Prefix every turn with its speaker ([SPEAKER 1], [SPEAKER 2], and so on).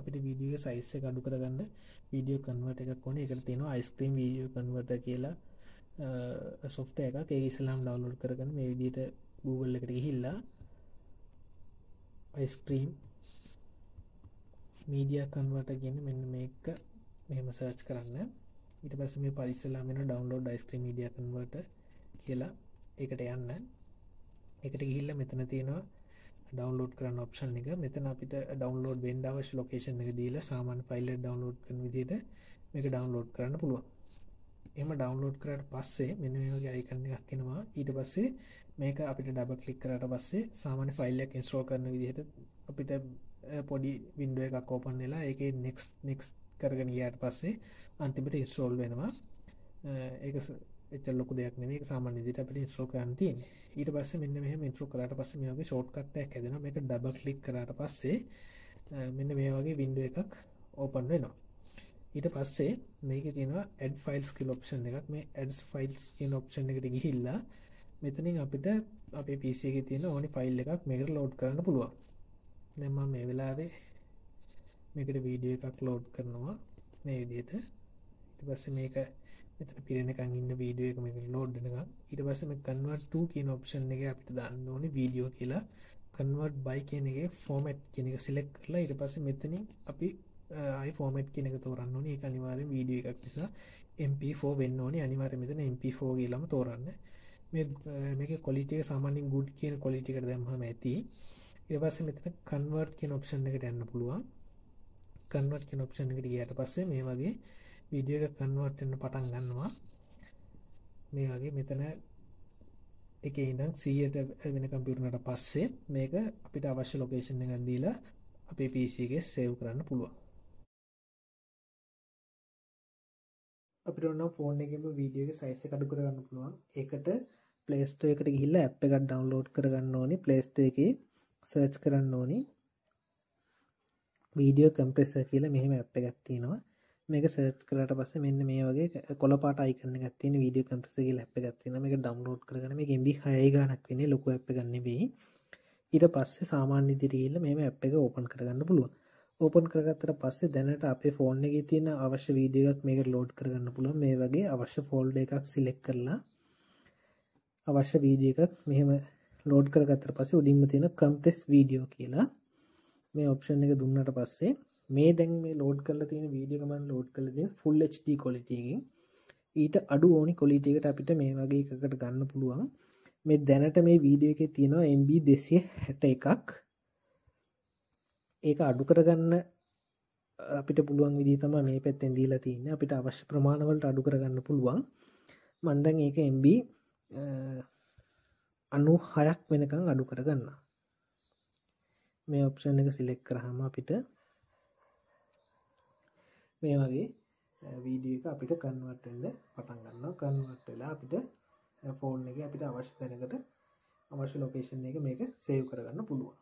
[SPEAKER 1] අපිට video size එක අඩු කරගන්න වීඩියෝ කන්වර්ට් එකක් ඕනේ. ඒකට තියෙනවා අයිස්ක්‍රීම් වීඩියෝ කන්වර්ටර් කියලා සොෆ්ට් එකක්. ඒක ඉස්සෙල්ලාම ඩවුන්ලෝඩ් කරගෙන මේ විදිහට Google එකට ගිහිල්ලා අයිස්ක්‍රීම් මීඩියා කන්වර්ටර් කියන මෙන්න මේක මෙහෙම සර්ච් කරන්න. ඊට පස්සේ මේ පරිස්සලා වෙන ඩවුන්ලෝඩ් අයිස්ක්‍රීම් මීඩියා කන්වර්ටර් කියලා ඒකට යන්න. ඒකට ගිහිල්ලා මෙතන තියෙනවා ඩවන්ලෝඩ් කරන්න ඔප්ෂන් එක මෙතන අපිට ඩවන්ලෝඩ් වෙන්ඩ අවශ් ලොකේෂන් එක දීලා සාමාන් ෆයිල්ල ඩවන්ලෝඩ් කන විදිට මේක ඩවන්ලෝඩ් කරන්න පුළුවන් එම ඩවන්ලෝඩ් කරට පස්සේ මෙනයෝගේ අයිකන්න එකක් කෙනවා ඊට පස්සේ මේක අපිට ඩබ කලික් කරට පස්සේ සාමාන්‍ය ෆයිල්ලයක් ඉස්රෝ කරන විදිහට අපිට පොඩි විින්ඩුව එකක් ඕපන් වෙලා එක නෙක්ස් නෙක්ස් කරගෙන ගයාට පස්සේ අන්තිමට ඉස්රෝල් වෙනවා ඒක එච්චර ලොකු දෙයක් නෙමෙයි ඒක සාමාන්‍ය විදිහට අපිට ඉන්ස්ටෝල් කරන්න තියෙන්නේ. ඊට පස්සේ මෙන්න මෙහෙම ඉන්ස්ටෝල් කරාට පස්සේ මේ වගේ ෂෝට්කට් එකක් හැදෙනවා. මේක ඩබල් ක්ලික් කරාට පස්සේ මෙන්න මේ වගේ වින්ඩෝ එකක් ඕපන් වෙනවා. ඊට පස්සේ මේකේ තියෙනවා add files කියලා ඔප්ෂන් එකක්. මේ add files කියන ඔප්ෂන් එකට ගිහිල්ලා මෙතනින් අපිට අපේ PC එකේ තියෙන ඕනි ෆයිල් එකක් මේකට ලෝඩ් කරන්න පුළුවන්. දැන් මම මේ වෙලාවේ මේකට වීඩියෝ එකක් ලෝඩ් කරනවා මේ විදිහට. ඊට පස්සේ මේක එතට පිරෙනකං ඉන්න වීඩියෝ එක මෙක ලෝඩ්ඩනක ඉට පසම කන්වර්ට කියන ඔප්ෂන් එක අපිට දන්න ඕන වීඩියෝ කියලා කන්වර්ට් බයි කියනගේ ෆෝමට් කෙනෙක සිලෙක් කරලා ඉට පස මෙතනින් අපි ආයි ෆෝමට් කෙනෙක තෝරන්න ඕනේ එක අනිවාර වීඩිය එකක් නිසා MP4 වෙන්න ඕනේ අනිවාර මෙතන MP4 කියලම තෝරන්න මේක කොලිටික සාමානින් ගුඩ් කියන කොලිටිකට දැම්හම ඇති ඉරපස්ස මෙතන කන්වර්ට් කියන ඔප්ෂන් එකට යන්න පුළුවන් කන්වර්ට් කියන ඔප්ෂන් එකට ගියට පස්සේ මේ වගේ විඩිය එක කන්වර්ටන්න පටන් ගන්නවා මේ වගේ මෙතන එක ඉඳන් සීයට වෙන කම්පියුරණට පස්සේ මේක අපිට අවශ්‍ය ලොකේෂන් එක දීලා අපේ පිසගේ සේව් කරන්න පුළුවන් අපිට ඔන්න ෆෝන් එකම වීඩියෝ එක සයිස් එක අඩු කරගන්න පුළුවන් ඒකට Play Store එකට ගිහිල්ලා app එකක් download කරගන්න ඕනි Play Store එකේ search කරන්න ඕනි video compressor කියලා මෙහෙම app එකක් තියෙනවා මේක සර්ච් කරට පස්ස මෙන්න මේ වගේ කොලපාට අයිකන ගත්තින වීඩිය කම්පසගේ ලැප් ගත්තින එක ඩම්ලෝඩ් කරන මේ ගෙම්බි හය ගනක් වෙන ලොක ඇප් ගන්නෙබේ ඊට පස්සේ සාමාන්‍ය දිරීල්ල මෙම ඇප් එක ඕපන් කරගන්න පුළුව ඕපන් කරගත්තර පස්සේ දැනට අපේ ෆෝන් එක තියෙන අවශ්‍ය වීඩියක් මේක ලෝඩ් කරගන්න පුළුව මේ වගේ අවශ්‍ය ෆෝල්ඩ එකක් සිලෙක් කරලා අවශ්‍ය වීඩිය එකක් මෙහෙම ලෝඩ් කරගත්තර පස්සේ උඩින්ම තියෙන කම්පෙස් වීඩියෝ කියලා මේ ඔප්ෂන් එක දුන්නට පස්සේ මේ දැන් මේ ලෝඩ් කරල තියෙන වීඩියකමන් ලෝඩ් කලද ෆුල් HD කොලිටයකින් ඊට අඩු ඕනි කොලිටයකට අපිට මේ වගේ එකකට ගන්න පුළුවන් මේ දැනට මේ වීඩියෝ එක තියෙනවා MB දෙසිය හැට එකක් ඒක අඩු කරගන්න අපිට පුළුවන් විදි තම මේ පැත්තෙන් දීලා තියන්න අපිට අවශ්‍ය ප්‍රමාණවලට අඩු කරගන්න පුළුවන් මන්දන් ඒක MB අනු හයක් වෙනකං අඩු කරගන්න මේ ඔප්ෂන් එක සිලෙක් කරහම අපිට මේ වගේ වීඩිය එක අපිට කන්වටෙන්ද පටන් ගන්න කන්වට වෙලා අපිට ෆෝන් එක අපිට අවශ්‍ය තැනකට අවශ්‍ය ලොකේෂන් එක මේක සේව් කරගන්න පුළුවන්